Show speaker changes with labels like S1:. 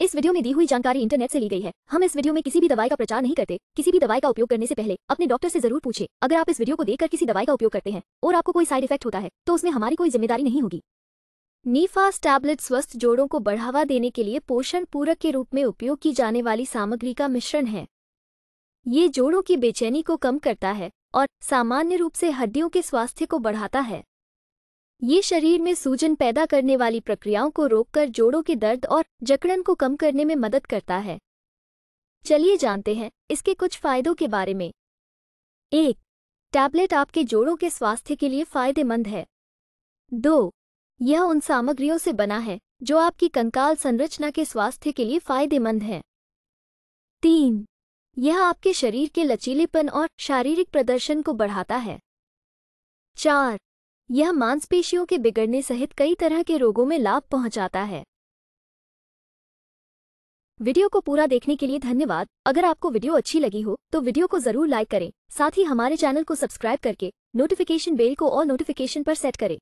S1: इस वीडियो में दी हुई जानकारी इंटरनेट से ली गई है हम इस वीडियो में किसी भी दवाई का प्रचार नहीं करते किसी भी दवाई का उपयोग करने से पहले अपने डॉक्टर से जरूर पूछे अगर आप इस वीडियो को देखकर किसी दवाई का उपयोग करते हैं और आपको कोई साइड इफेक्ट होता है तो उसमें हमारी कोई जिम्मेदारी नहीं होगी नीफास टैबलेट स्वस्थ जोड़ों को बढ़ावा देने के लिए पोषण पूरक के रूप में उपयोग की जाने वाली सामग्री का मिश्रण है ये जोड़ों की बेचैनी को कम करता है और सामान्य रूप से हड्डियों के स्वास्थ्य को बढ़ाता है ये शरीर में सूजन पैदा करने वाली प्रक्रियाओं को रोककर जोड़ों के दर्द और जकड़न को कम करने में मदद करता है चलिए जानते हैं इसके कुछ फायदों के बारे में एक टैबलेट आपके जोड़ों के स्वास्थ्य के लिए फायदेमंद है दो यह उन सामग्रियों से बना है जो आपकी कंकाल संरचना के स्वास्थ्य के लिए फायदेमंद है तीन यह आपके शरीर के लचीलेपन और शारीरिक प्रदर्शन को बढ़ाता है चार यह मांसपेशियों के बिगड़ने सहित कई तरह के रोगों में लाभ पहुंचाता है वीडियो को पूरा देखने के लिए धन्यवाद अगर आपको वीडियो अच्छी लगी हो तो वीडियो को जरूर लाइक करें साथ ही हमारे चैनल को सब्सक्राइब करके नोटिफिकेशन बेल को और नोटिफिकेशन पर सेट करें